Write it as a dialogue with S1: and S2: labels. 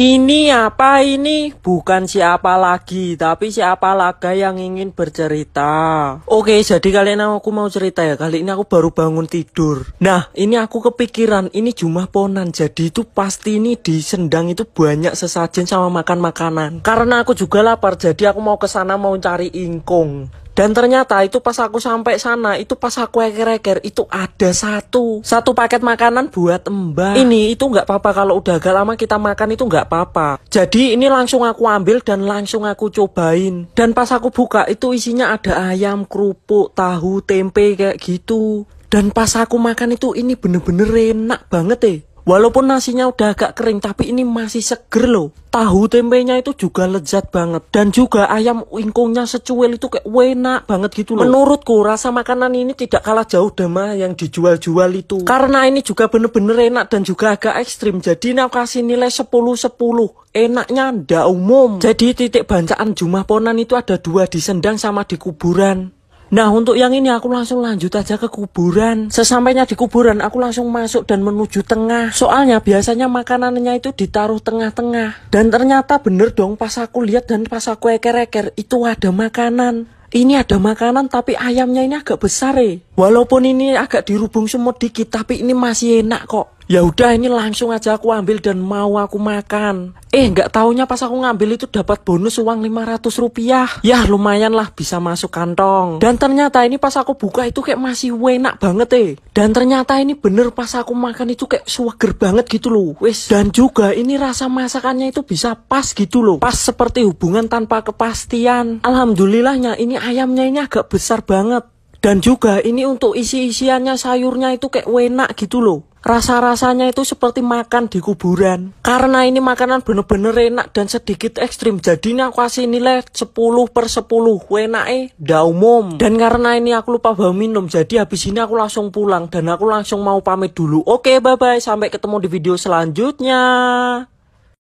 S1: Ini apa ini? Bukan siapa lagi, tapi siapa laga yang ingin bercerita. Oke, jadi kalian aku mau cerita ya. Kali ini aku baru bangun tidur. Nah, ini aku kepikiran, ini jumlah ponan. Jadi itu pasti ini di sendang itu banyak sesajen sama makan makanan. Karena aku juga lapar, jadi aku mau ke sana mau cari ingkung. Dan ternyata itu pas aku sampai sana, itu pas aku eker-eker, itu ada satu. Satu paket makanan buat mbak. Ini itu nggak apa-apa kalau udah agak lama kita makan itu nggak apa-apa. Jadi ini langsung aku ambil dan langsung aku cobain. Dan pas aku buka itu isinya ada ayam, kerupuk, tahu, tempe kayak gitu. Dan pas aku makan itu ini bener-bener enak banget deh. Walaupun nasinya udah agak kering tapi ini masih seger loh. Tahu tempenya itu juga lezat banget dan juga ayam ingkungnya secuil itu kayak enak banget gitu loh. Menurutku rasa makanan ini tidak kalah jauh sama yang dijual-jual itu. Karena ini juga bener-bener enak dan juga agak ekstrim. Jadi ini aku kasih nilai 10 10 enaknya ndak umum. Jadi titik bancaan Jumah Ponan itu ada dua di Sendang sama di kuburan. Nah untuk yang ini aku langsung lanjut aja ke kuburan Sesampainya di kuburan aku langsung masuk dan menuju tengah Soalnya biasanya makanannya itu ditaruh tengah-tengah Dan ternyata bener dong pas aku lihat dan pas aku eker-eker itu ada makanan ini ada makanan tapi ayamnya ini agak besar eh. Walaupun ini agak dirubung semut dikit tapi ini masih enak kok ya udah ini langsung aja aku ambil dan mau aku makan eh nggak taunya pas aku ngambil itu dapat bonus uang 500 rupiah ya lumayan lah bisa masuk kantong dan ternyata ini pas aku buka itu kayak masih enak banget eh dan ternyata ini bener pas aku makan itu kayak suager banget gitu loh wes dan juga ini rasa masakannya itu bisa pas gitu loh pas seperti hubungan tanpa kepastian alhamdulillahnya ini ayamnya ini agak besar banget dan juga ini untuk isi-isiannya sayurnya itu kayak enak gitu loh Rasa-rasanya itu seperti makan di kuburan. Karena ini makanan bener-bener enak dan sedikit ekstrim. Jadinya aku kasih nilai 10 per 10. Enak eh, umum. Dan karena ini aku lupa bawa minum. Jadi habis ini aku langsung pulang. Dan aku langsung mau pamit dulu. Oke, bye-bye. Sampai ketemu di video selanjutnya.